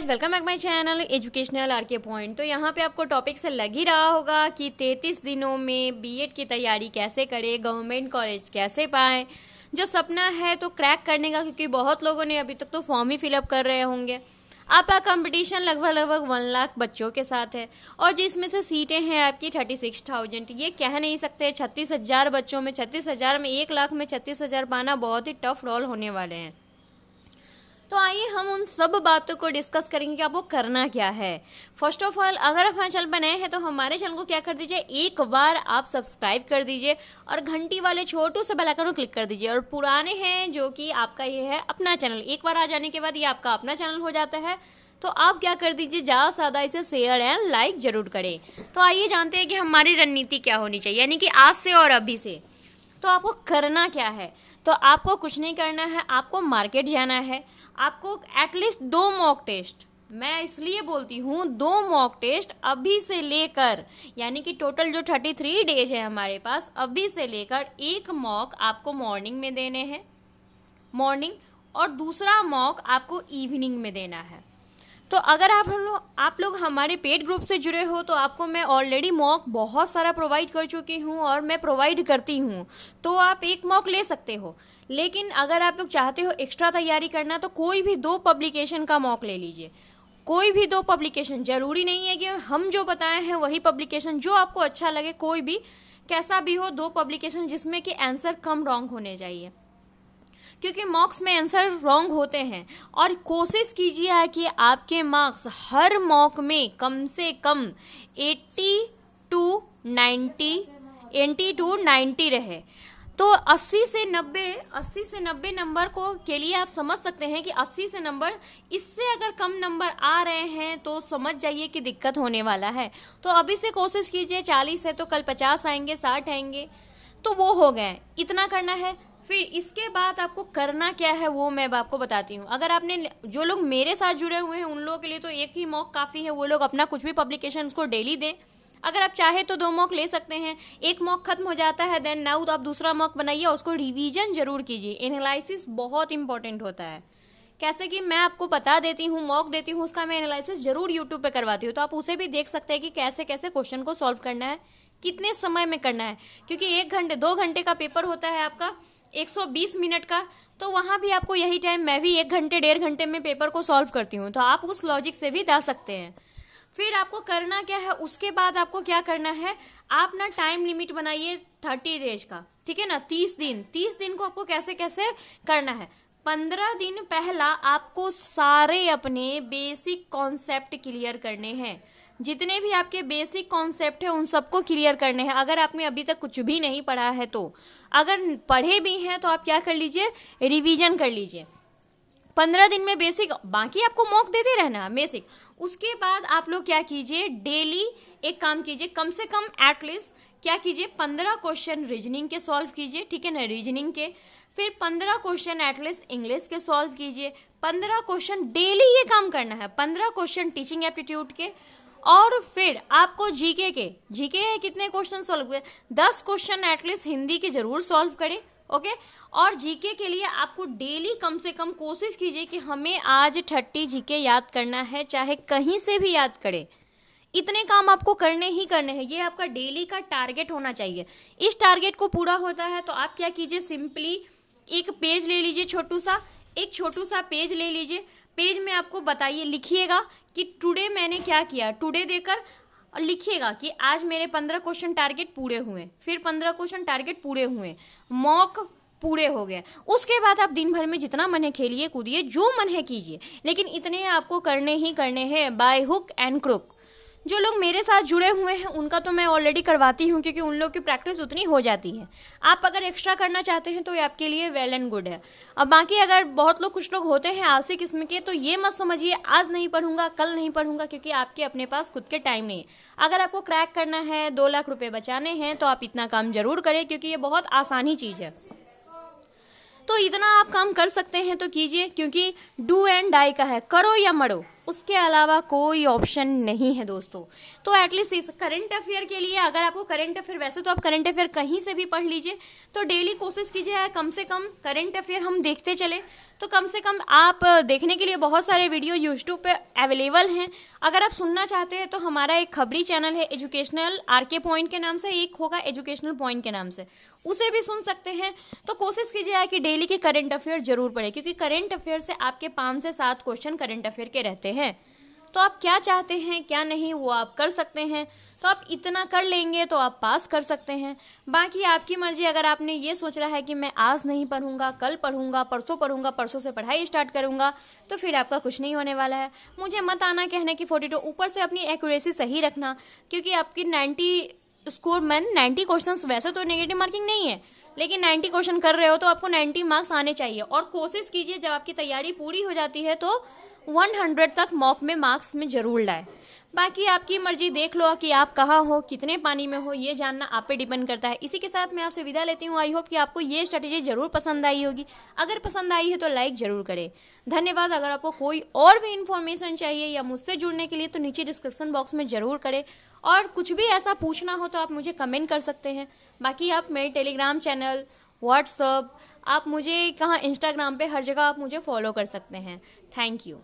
guys welcome back my channel educational R K point तो यहाँ पे आपको टॉपिक से लग ही रहा होगा कि 33 दिनों में बीएड की तैयारी कैसे करें गवर्नमेंट कॉलेज कैसे पाएँ जो सपना है तो क्रैक करने का क्योंकि बहुत लोगों ने अभी तक तो फॉर्म ही फिलअप कर रहे होंगे आपका कंपटीशन लगभग लगभग वन लाख बच्चों के साथ है और जिसमें से सीटें हैं आपकी थर्टी सिक्स थाउजेंड ये कह नहीं सकते छत्तीस हज़ार बच्चों में छत्तीस हज़ार में एक लाख में छत्तीस हज़ार पाना बहुत ही टफ रोल होने वाले हैं तो आइए हम उन सब बातों को डिस्कस करेंगे कि आपको करना क्या है फर्स्ट ऑफ ऑल अगर आप हमारे चैनल पर नए हैं तो हमारे चैनल को क्या कर दीजिए एक बार आप सब्सक्राइब कर दीजिए और घंटी वाले छोटू से बेलाइकन को क्लिक कर दीजिए और पुराने हैं जो कि आपका ये है अपना चैनल एक बार आ जाने के बाद ये आपका अपना चैनल हो जाता है तो आप क्या कर दीजिए ज़्यादा से ज़्यादा इसे शेयर एंड लाइक जरूर करें तो आइए जानते हैं कि हमारी रणनीति क्या होनी चाहिए यानी कि आज से और अभी से तो आपको करना क्या है तो आपको कुछ नहीं करना है आपको मार्केट जाना है आपको एटलीस्ट दो मॉक टेस्ट मैं इसलिए बोलती हूँ दो मॉक टेस्ट अभी से लेकर यानी कि टोटल जो थर्टी थ्री डेज है हमारे पास अभी से लेकर एक मॉक आपको मॉर्निंग में देने हैं मॉर्निंग और दूसरा मॉक आपको इवनिंग में देना है तो अगर आप हम लोग आप लोग हमारे पेड ग्रुप से जुड़े हो तो आपको मैं ऑलरेडी मॉक बहुत सारा प्रोवाइड कर चुकी हूँ और मैं प्रोवाइड करती हूँ तो आप एक मॉक ले सकते हो लेकिन अगर आप लोग चाहते हो एक्स्ट्रा तैयारी करना तो कोई भी दो पब्लिकेशन का मॉक ले लीजिए कोई भी दो पब्लिकेशन ज़रूरी नहीं है कि हम जो बताए हैं वही पब्लिकेशन जो आपको अच्छा लगे कोई भी कैसा भी हो दो पब्लिकेशन जिसमें कि आंसर कम रॉन्ग होने चाहिए क्योंकि मॉक्स में आंसर रॉन्ग होते हैं और कोशिश कीजिए कि आपके मार्क्स हर मॉक में कम से कम 80 टू 90 80 टू 90 रहे तो 80 से 90 80 से 90 नंबर को के लिए आप समझ सकते हैं कि 80 से नंबर इससे अगर कम नंबर आ रहे हैं तो समझ जाइए कि दिक्कत होने वाला है तो अभी से कोशिश कीजिए 40 है तो कल 50 आएंगे 60 आएंगे तो वो हो गए इतना करना है फिर इसके बाद आपको करना क्या है वो मैं आपको बताती हूँ अगर आपने जो लोग मेरे साथ जुड़े हुए हैं उन लोगों के लिए तो एक ही मॉक काफ़ी है वो लोग अपना कुछ भी पब्लिकेशन उसको डेली दें अगर आप चाहे तो दो मॉक ले सकते हैं एक मॉक खत्म हो जाता है देन नाउ तो आप दूसरा मॉक बनाइए उसको रिवीजन जरूर कीजिए एनालिसिस बहुत इंपॉर्टेंट होता है कैसे कि मैं आपको बता देती हूँ मॉक देती हूँ उसका मैं एनालिसिस जरूर यूट्यूब पे करवाती हूँ तो आप उसे भी देख सकते हैं कि कैसे कैसे क्वेश्चन को सॉल्व करना है कितने समय में करना है क्योंकि एक घंटे दो घंटे का पेपर होता है आपका 120 मिनट का तो वहाँ भी आपको यही टाइम मैं भी एक घंटे डेढ़ घंटे में पेपर को सॉल्व करती हूँ तो आप उस लॉजिक से भी जा सकते हैं फिर आपको करना क्या है उसके बाद आपको क्या करना है आप ना टाइम लिमिट बनाइए थर्टी डेज का ठीक है ना तीस दिन तीस दिन को आपको कैसे कैसे करना है पंद्रह दिन पहला आपको सारे अपने बेसिक कॉन्सेप्ट क्लियर करने हैं जितने भी आपके बेसिक कॉन्सेप्ट है उन सबको क्लियर करने हैं अगर आपने अभी तक कुछ भी नहीं पढ़ा है तो अगर पढ़े भी हैं तो आप क्या कर लीजिए रिवीजन कर लीजिए पंद्रह दिन में बेसिक बाकी आपको मॉक देते रहना बेसिक उसके बाद आप लोग क्या कीजिए डेली एक काम कीजिए कम से कम एटलीस्ट क्या कीजिए पंद्रह क्वेश्चन रीजनिंग के सॉल्व कीजिए ठीक है ना रीजनिंग के फिर पंद्रह क्वेश्चन एटलीस्ट इंग्लिश के सॉल्व कीजिए पंद्रह क्वेश्चन डेली ये काम करना है पंद्रह क्वेश्चन टीचिंग एप्टीट्यूड के और फिर आपको जीके के जीके के कितने क्वेश्चन सॉल्व हुए दस क्वेश्चन एटलीस्ट हिंदी के जरूर सॉल्व करें ओके और जीके के लिए आपको डेली कम से कम कोशिश कीजिए कि हमें आज थर्टी जीके याद करना है चाहे कहीं से भी याद करें इतने काम आपको करने ही करने हैं ये आपका डेली का टारगेट होना चाहिए इस टारगेट को पूरा होता है तो आप क्या कीजिए सिंपली एक पेज ले लीजिए छोटू सा एक छोटू सा पेज ले लीजिए पेज में आपको बताइए लिखिएगा कि टुडे मैंने क्या किया टुडे देकर लिखिएगा कि आज मेरे पंद्रह क्वेश्चन टारगेट पूरे हुए फिर पंद्रह क्वेश्चन टारगेट पूरे हुए मॉक पूरे हो गए उसके बाद आप दिन भर में जितना मन है खेलिए कूदिए जो मन है कीजिए लेकिन इतने आपको करने ही करने हैं बाय हुक एंड क्रुक जो लोग मेरे साथ जुड़े हुए हैं उनका तो मैं ऑलरेडी करवाती हूँ क्योंकि उन लोग की प्रैक्टिस उतनी हो जाती है आप अगर एक्स्ट्रा करना चाहते हैं तो ये आपके लिए वेल एंड गुड है अब बाकी अगर बहुत लोग कुछ लोग होते हैं आलसी किस्म के तो ये मत समझिए आज नहीं पढ़ूंगा कल नहीं पढ़ूंगा क्योंकि आपके अपने पास खुद के टाइम नहीं है अगर आपको क्रैक करना है दो लाख रुपये बचाने हैं तो आप इतना काम जरूर करें क्योंकि ये बहुत आसानी चीज़ है तो इतना आप काम कर सकते हैं तो कीजिए क्योंकि डू एंड डाई का है करो या मरो उसके अलावा कोई ऑप्शन नहीं है दोस्तों तो एटलीस्ट इस करंट अफेयर के लिए अगर आपको करंट अफेयर वैसे तो आप करंट अफेयर कहीं से भी पढ़ लीजिए तो डेली कोशिश कीजिए कम से कम करंट अफेयर हम देखते चले तो कम से कम आप देखने के लिए बहुत सारे वीडियो यूट्यूब पे अवेलेबल हैं अगर आप सुनना चाहते हैं तो हमारा एक खबरी चैनल है एजुकेशनल आर के पॉइंट के नाम से एक होगा एजुकेशनल पॉइंट के नाम से उसे भी सुन सकते हैं तो कोशिश कीजिए कि डेली के करंट अफेयर जरूर पढ़े क्योंकि करंट अफेयर से आपके पाँच से सात क्वेश्चन करंट अफेयर के रहते हैं हैं तो आप क्या चाहते हैं क्या नहीं वो आप कर सकते हैं तो आप इतना कर लेंगे तो आप पास कर सकते हैं बाकी आपकी मर्जी अगर आपने ये सोच रहा है कि मैं आज नहीं पढ़ूंगा कल पढ़ूंगा परसों पढ़ूंगा परसों से पढ़ाई स्टार्ट करूंगा तो फिर आपका कुछ नहीं होने वाला है मुझे मत आना कहने की फोर्टी टू ऊपर से अपनी एक्यूरेसी सही रखना क्योंकि आपकी नाइन्टी स्कोर मैन नाइन्टी क्वेश्चन वैसे तो नेगेटिव मार्किंग नहीं है लेकिन 90 क्वेश्चन कर रहे हो तो आपको 90 मार्क्स आने चाहिए और कोशिश कीजिए जब आपकी तैयारी पूरी हो जाती है तो 100 तक मॉक में मार्क्स में जरूर लाए बाकी आपकी मर्जी देख लो कि आप कहाँ हो कितने पानी में हो ये जानना आप पे डिपेंड करता है इसी के साथ मैं आपसे विदा लेती हूँ आई होप कि आपको ये स्ट्रेटेजी ज़रूर पसंद आई होगी अगर पसंद आई है तो लाइक ज़रूर करें धन्यवाद अगर आपको कोई और भी इन्फॉर्मेशन चाहिए या मुझसे जुड़ने के लिए तो नीचे डिस्क्रिप्सन बॉक्स में ज़रूर करें और कुछ भी ऐसा पूछना हो तो आप मुझे कमेंट कर सकते हैं बाकी आप मेरे टेलीग्राम चैनल व्हाट्सअप आप मुझे कहाँ इंस्टाग्राम पे हर जगह आप मुझे फॉलो कर सकते हैं थैंक यू